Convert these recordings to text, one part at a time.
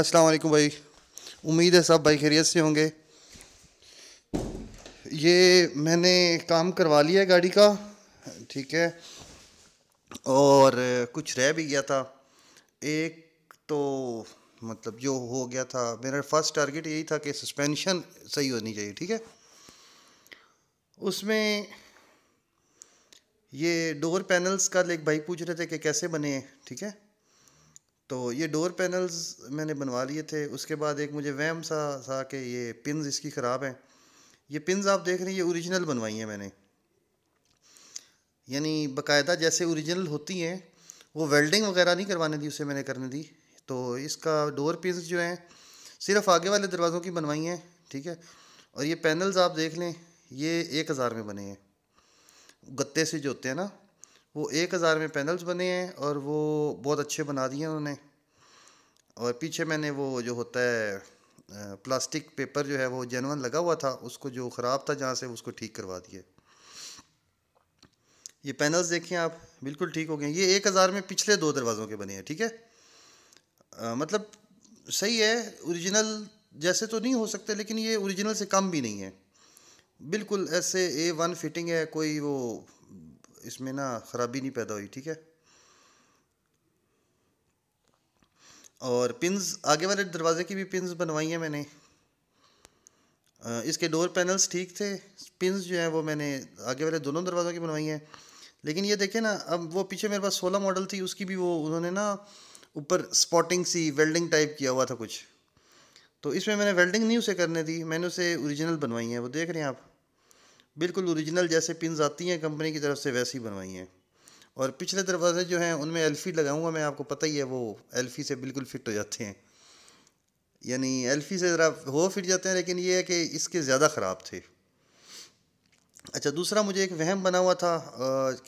अस्सलाम वालेकुम भाई उम्मीद है सब भाई खैरियत से होंगे ये मैंने काम करवा लिया है गाड़ी का ठीक है और कुछ रह भी गया था एक तो मतलब जो हो गया था मेरा फर्स्ट टारगेट यही था कि सस्पेंशन सही होनी चाहिए ठीक है उसमें ये डोर पैनल्स का एक भाई पूछ रहे थे कि कैसे बने ठीक है तो ये डोर पैनल्स मैंने बनवा लिए थे उसके बाद एक मुझे वहम सा था कि ये पिन इसकी ख़राब हैं ये पिन आप देख रहे हैं ये ओरिजिनल बनवाई हैं मैंने यानी बकायदा जैसे ओरिजिनल होती हैं वो वेल्डिंग वगैरह नहीं करवाने दी उसे मैंने करने दी तो इसका डोर पिन जो हैं सिर्फ आगे वाले दरवाज़ों की बनवाई हैं ठीक है और ये पैनल्स आप देख लें ये एक हज़ार में बने हैं गत्ते से जो होते हैं ना वो एक हज़ार में पैनल्स बने हैं और वो बहुत अच्छे बना दिए उन्होंने और पीछे मैंने वो जो होता है प्लास्टिक पेपर जो है वो जेनवन लगा हुआ था उसको जो ख़राब था जहाँ से उसको ठीक करवा दिए ये पैनल्स देखें आप बिल्कुल ठीक हो गए ये एक हज़ार में पिछले दो दरवाज़ों के बने हैं ठीक है आ, मतलब सही है ओरिजिनल जैसे तो नहीं हो सकते लेकिन ये ओरिजिनल से कम भी नहीं है बिल्कुल ऐसे ए वन फिटिंग है कोई वो इसमें ना ख़राबी नहीं पैदा हुई ठीक है और पिंस आगे वाले दरवाज़े की भी पिंस बनवाई हैं मैंने इसके डोर पैनल्स ठीक थे पिंस जो हैं वो मैंने आगे वाले दोनों दरवाज़ों की बनवाई हैं लेकिन ये देखें ना अब वो पीछे मेरे पास सोलह मॉडल थी उसकी भी वो उन्होंने ना ऊपर स्पॉटिंग सी वेल्डिंग टाइप किया हुआ था कुछ तो इसमें मैंने वेल्डिंग नहीं उसे करने दी मैंने उसे ओरिजिनल बनवाई है वो देख रहे हैं आप बिल्कुल ओरिजिनल जैसे पिन आती हैं कंपनी की तरफ से वैसी बनवाई हैं और पिछले दरवाजे जो हैं उनमें एल्फी लगाऊंगा मैं आपको पता ही है वो एल्फी से बिल्कुल फिट हो जाते हैं यानी एल्फी से ज़रा हो फिट जाते हैं लेकिन ये है कि इसके ज़्यादा ख़राब थे अच्छा दूसरा मुझे एक वहम बना हुआ था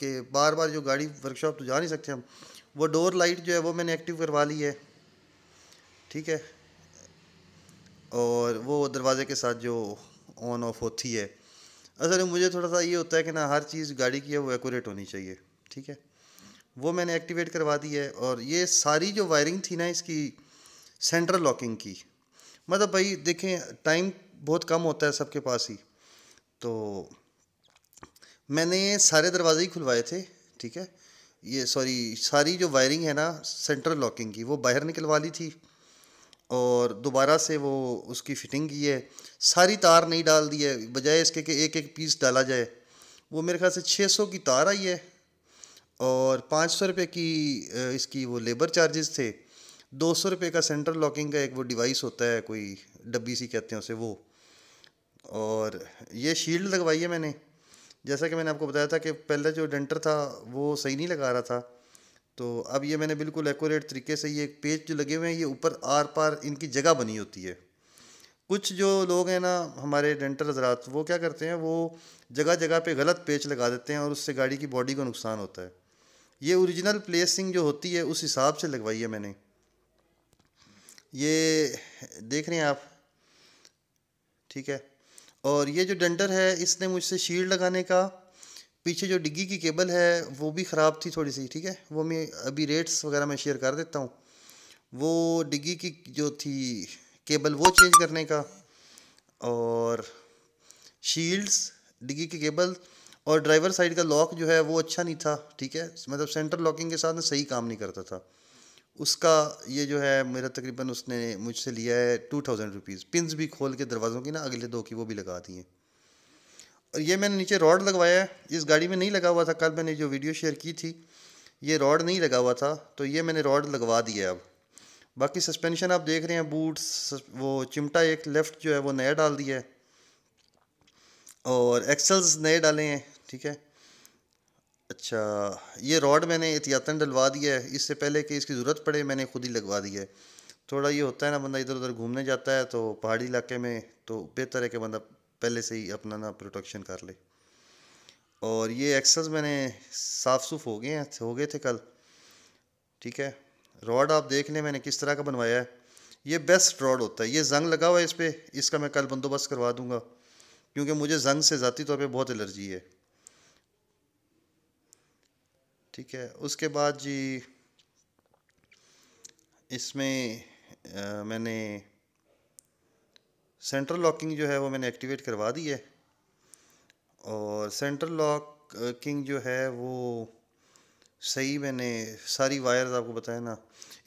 कि बार बार जो गाड़ी वर्कशॉप तो जा नहीं सकते हम वो डोर लाइट जो है वो मैंने एक्टिव करवा ली है ठीक है और वो दरवाज़े के साथ जो ऑन ऑफ होती है असल में मुझे थोड़ा सा ये होता है कि ना हर चीज़ गाड़ी की है वो एकोरेट होनी चाहिए ठीक है वो मैंने एक्टिवेट करवा दी है और ये सारी जो वायरिंग थी ना इसकी सेंट्रल लॉकिंग की मतलब भाई देखें टाइम बहुत कम होता है सबके पास ही तो मैंने सारे दरवाजे ही खुलवाए थे ठीक है ये सॉरी सारी जो वायरिंग है ना सेंट्रल लॉकिंग की वो बाहर निकलवा ली थी और दोबारा से वो उसकी फिटिंग की है सारी तार नहीं डाल दी है बजाय इसके कि एक एक पीस डाला जाए वो मेरे ख्याल से 600 की तार आई है और पाँच सौ रुपये की इसकी वो लेबर चार्जेस थे दो सौ रुपये का सेंटर लॉकिंग का एक वो डिवाइस होता है कोई डब्बी सी कहते हैं उसे वो और ये शील्ड लगवाई है मैंने जैसा कि मैंने आपको बताया था कि पहले जो डेंटर था वो सही नहीं लगा रहा था तो अब ये मैंने बिल्कुल एकोरेट तरीके से ये पेज जो लगे हुए हैं ये ऊपर आर पार इनकी जगह बनी होती है कुछ जो लोग हैं ना हमारे डेंटल हजरात वो क्या करते हैं वो जगह जगह पे गलत पेच लगा देते हैं और उससे गाड़ी की बॉडी को नुकसान होता है ये ओरिजिनल प्लेसिंग जो होती है उस हिसाब से लगवाई है मैंने ये देख रहे हैं आप ठीक है और ये जो डेंटर है इसने मुझसे शील्ड लगाने का पीछे जो डिग्गी की केबल है वो भी ख़राब थी थोड़ी सी ठीक है वो मैं अभी रेट्स वगैरह मैं शेयर कर देता हूँ वो डिग्गी की जो थी केबल वो चेंज करने का और शील्ड्स डिग्गी की केबल और ड्राइवर साइड का लॉक जो है वो अच्छा नहीं था ठीक है मतलब सेंटर लॉकिंग के साथ में सही काम नहीं करता था उसका ये जो है मेरा तकरीबन उसने मुझसे लिया है टू थाउजेंड रुपीज़ पिंस भी खोल के दरवाज़ों की ना अगले दो की वो भी लगा दी हैं और ये मैंने नीचे रॉड लगवाया है इस गाड़ी में नहीं लगा हुआ था कल मैंने जो वीडियो शेयर की थी ये रॉड नहीं लगा हुआ था तो ये मैंने रॉड लगवा दिया अब बाकी सस्पेंशन आप देख रहे हैं बूट वो चिमटा एक लेफ़्ट जो है वो नया डाल दिया है और एक्सल्स नए डाले हैं ठीक है अच्छा ये रॉड मैंने एहतियातन डलवा दिया है इससे पहले कि इसकी ज़रूरत पड़े मैंने खुद ही लगवा दिया है थोड़ा ये होता है ना बंदा इधर उधर घूमने जाता है तो पहाड़ी इलाके में तो बेहतर है कि बंदा पहले से ही अपना ना प्रोटेक्शन कर ले और ये एक्सेस मैंने साफ़ सुफ हो गए हैं हो गए थे कल ठीक है रॉड आप देख लें मैंने किस तरह का बनवाया है ये बेस्ट रॉड होता है ये जंग लगा हुआ है इस पर इसका मैं कल बंदोबस्त करवा दूँगा क्योंकि मुझे जंग से ज़ाती तौर तो पर बहुत एलर्जी है ठीक है उसके बाद जी इसमें आ, मैंने सेंट्रल लॉकिंग जो है वो मैंने एक्टिवेट करवा दी है और सेंट्रल लॉकिंग जो है वो सही मैंने सारी वायर्स आपको बताया ना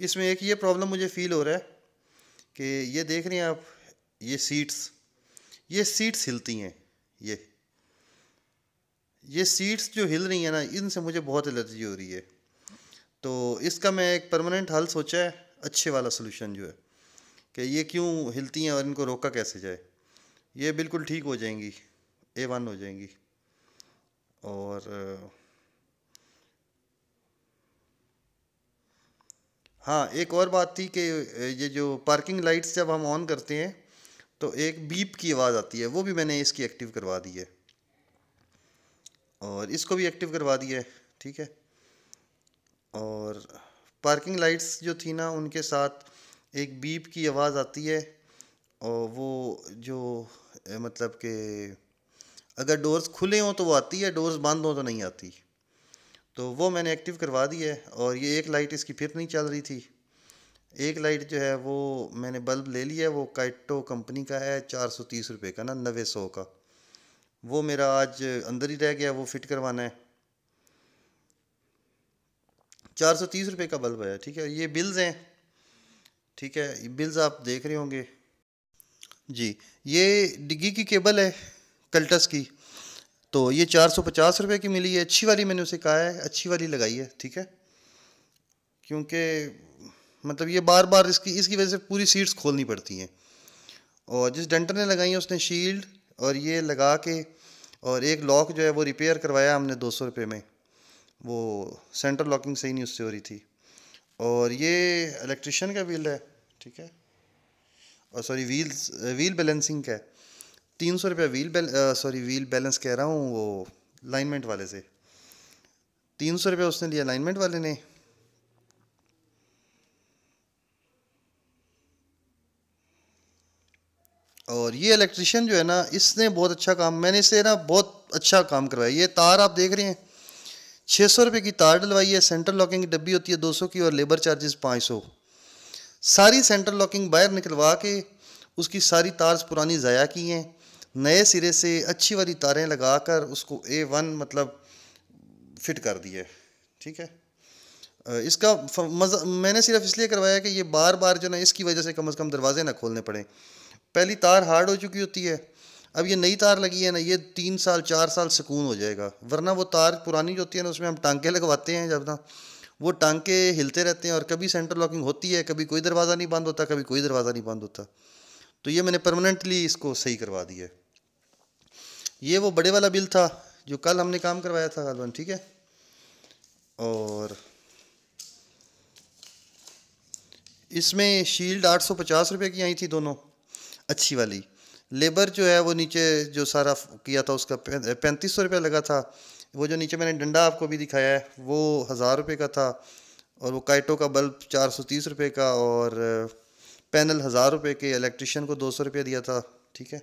इसमें एक ये प्रॉब्लम मुझे फील हो रहा है कि ये देख रहे हैं आप ये सीट्स ये सीट्स हिलती हैं ये ये सीट्स जो हिल रही हैं ना इनसे मुझे बहुत एलर्जी हो रही है तो इसका मैं एक परमानेंट हल सोचा है अच्छे वाला सोल्यूशन जो है कि ये क्यों हिलती हैं और इनको रोका कैसे जाए ये बिल्कुल ठीक हो जाएंगी ए वन हो जाएंगी और हाँ एक और बात थी कि ये जो पार्किंग लाइट्स जब हम ऑन करते हैं तो एक बीप की आवाज़ आती है वो भी मैंने इसकी एक्टिव करवा दी है और इसको भी एक्टिव करवा दिया है ठीक है और पार्किंग लाइट्स जो थी ना उनके साथ एक बीप की आवाज़ आती है और वो जो मतलब के अगर डोर्स खुले हों तो वो आती है डोर्स बंद हों तो नहीं आती तो वो मैंने एक्टिव करवा दी है और ये एक लाइट इसकी फिर नहीं चल रही थी एक लाइट जो है वो मैंने बल्ब ले लिया है वो काइटो कंपनी का है चार सौ तीस रुपये का ना नवे सौ का वो मेरा आज अंदर ही रह गया वो फिट करवाना है चार सौ तीस रुपये का बल्ब है ठीक है ये बिल्स हैं ठीक है बिल्स आप देख रहे होंगे जी ये डिग्गी की केबल है कल्टस की तो ये चार सौ पचास रुपये की मिली है अच्छी वाली मैंने उसे कहा है अच्छी वाली लगाई है ठीक है क्योंकि मतलब ये बार बार इसकी इसकी वजह से पूरी सीट्स खोलनी पड़ती हैं और जिस डेंटर ने लगाई है उसने शील्ड और ये लगा के और एक लॉक जो है वो रिपेयर करवाया हमने दो सौ रुपये में वो सेंटर लॉकिंग सही नहीं उससे हो रही थी और ये इलेक्ट्रिशियन का व्हील है ठीक है और सॉरी व्हील्स व्हील बैलेंसिंग का है तीन सौ रुपया व्हील सॉरी व्हील बैलेंस कह रहा हूँ वो लाइनमेंट वाले से तीन सौ रुपया उसने लिया लाइनमेंट वाले ने और ये इलेक्ट्रिशियन जो है ना इसने बहुत अच्छा काम मैंने इसे ना बहुत अच्छा काम करवाया ये तार आप देख रहे हैं छः सौ रुपये की तार डलवाई है सेंटर लॉकिंग की डब्बी होती है दो सौ की और लेबर चार्जेस पाँच सौ सारी सेंटर लॉकिंग बाहर निकलवा के उसकी सारी तार पुरानी ज़ाया की हैं नए सिरे से अच्छी वाली तारें लगा मतलब कर उसको ए वन मतलब फिट कर दिया है ठीक है इसका मज़ा मैंने सिर्फ इसलिए करवाया कि ये बार बार जो ना इसकी वजह से कम अज़ कम दरवाजे ना खोलने पड़े पहली तार हार्ड हो चुकी होती है अब ये नई तार लगी है ना ये तीन साल चार साल सुकून हो जाएगा वरना वो तार पुरानी जो होती है ना उसमें हम टांके लगवाते हैं जब ना वो टांके हिलते रहते हैं और कभी सेंटर लॉकिंग होती है कभी कोई दरवाज़ा नहीं बंद होता कभी कोई दरवाज़ा नहीं बंद होता तो ये मैंने परमानेंटली इसको सही करवा दिया है ये वो बड़े वाला बिल था जो कल हमने काम करवाया था गालबन ठीक है और इसमें शील्ड आठ सौ पचास रुपये की आई थी दोनों अच्छी वाली लेबर जो है वो नीचे जो सारा किया था उसका पैंतीस सौ रुपया लगा था वो जो नीचे मैंने डंडा आपको भी दिखाया है वो हज़ार रुपये का था और वो काइटो का बल्ब चार सौ तीस रुपये का और पैनल हज़ार रुपये के इलेक्ट्रिशियन को दो सौ रुपये दिया था ठीक है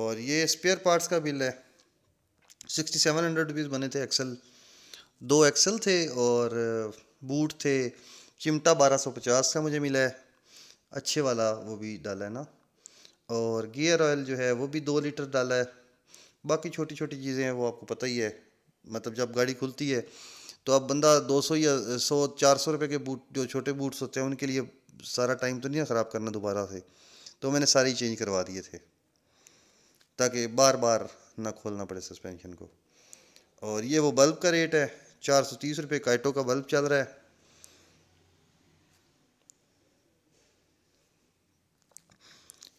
और ये स्पेयर पार्ट्स का बिल है सिक्सटी सेवन हंड्रेड रुपीज़ बने थे एक्सल दो एक्सल थे और बूट थे चिमटा बारह सौ पचास का मुझे मिला है अच्छे वाला वो भी डाला है ना और गियर ऑयल जो है वो भी दो लीटर डाला है बाकी छोटी छोटी चीज़ें हैं वो आपको पता ही है मतलब जब गाड़ी खुलती है तो अब बंदा 200 या 100 400 रुपए के बूट जो छोटे बूट्स होते हैं उनके लिए सारा टाइम तो नहीं ख़राब करना दोबारा से तो मैंने सारे चेंज करवा दिए थे ताकि बार बार ना खोलना पड़े सस्पेंशन को और ये वो बल्ब का रेट है चार सौ तीस रुपये काइटो का बल्ब चल रहा है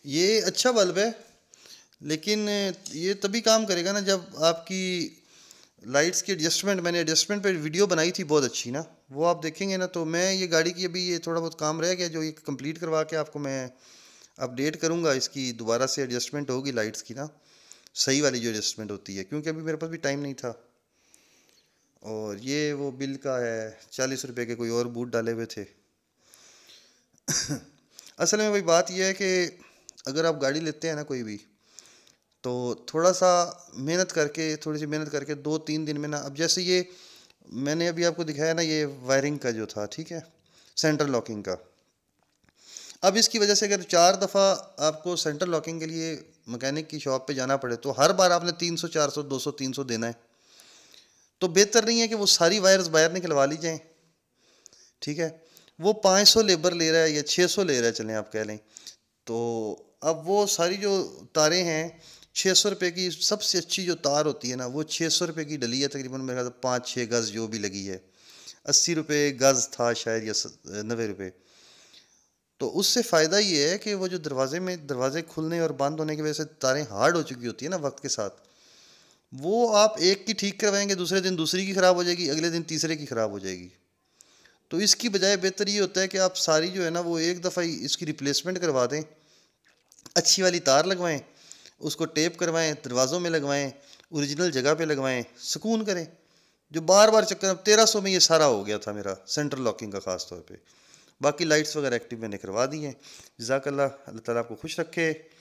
ये अच्छा बल्ब है लेकिन ये तभी काम करेगा ना जब आपकी लाइट्स की एडजस्टमेंट मैंने एडजस्टमेंट पे वीडियो बनाई थी बहुत अच्छी ना वो आप देखेंगे ना तो मैं ये गाड़ी की अभी ये थोड़ा बहुत काम रह गया जो ये कंप्लीट करवा के आपको मैं अपडेट करूँगा इसकी दोबारा से एडजस्टमेंट होगी लाइट्स की ना सही वाली जो एडजस्टमेंट होती है क्योंकि अभी मेरे पास भी टाइम नहीं था और ये वो बिल का है चालीस रुपये के कोई और बूट डाले हुए थे असल में भाई बात यह है कि अगर आप गाड़ी लेते हैं ना कोई भी तो थोड़ा सा मेहनत करके थोड़ी सी मेहनत करके दो तीन दिन में ना अब जैसे ये मैंने अभी आपको दिखाया ना ये वायरिंग का जो था ठीक है सेंटर लॉकिंग का अब इसकी वजह से अगर चार दफ़ा आपको सेंटर लॉकिंग के लिए मकैनिक की शॉप पे जाना पड़े तो हर बार आपने 300 400 200 300 देना है तो बेहतर नहीं है कि वो सारी वायर्स बाहर निकलवा ली जाएँ ठीक है वो 500 लेबर ले रहा है या 600 ले रहा है चलें आप कह लें तो अब वो सारी जो तारें हैं छः सौ रुपये की सबसे अच्छी जो तार होती है ना वो छः सौ रुपये की डली है तकरीबन मेरे ख्याल पाँच छः गज़ जो भी लगी है अस्सी रुपये गज़ था शायद या नबे रुपये तो उससे फ़ायदा ये है कि वो जो दरवाज़े में दरवाज़े खुलने और बंद होने की वजह से तारें हार्ड हो चुकी होती है ना वक्त के साथ वो आप एक की ठीक करवाएंगे दूसरे दिन दूसरी की ख़राब हो जाएगी अगले दिन तीसरे की ख़राब हो जाएगी तो इसकी बजाय बेहतर ये होता है कि आप सारी जो है ना वो एक दफ़ा ही इसकी रिप्लेसमेंट करवा दें अच्छी वाली तार लगवाएं उसको टेप करवाएं दरवाज़ों में लगवाएं ओरिजिनल जगह पे लगवाएं सुकून करें जो बार बार चक्कर अब तेरह सौ में ये सारा हो गया था मेरा सेंट्रल लॉकिंग का ख़ास तौर पर बाकी लाइट्स वगैरह एक्टिव मैंने करवा दी हैं जजाकल्ला अल्लाह ताला आपको खुश रखे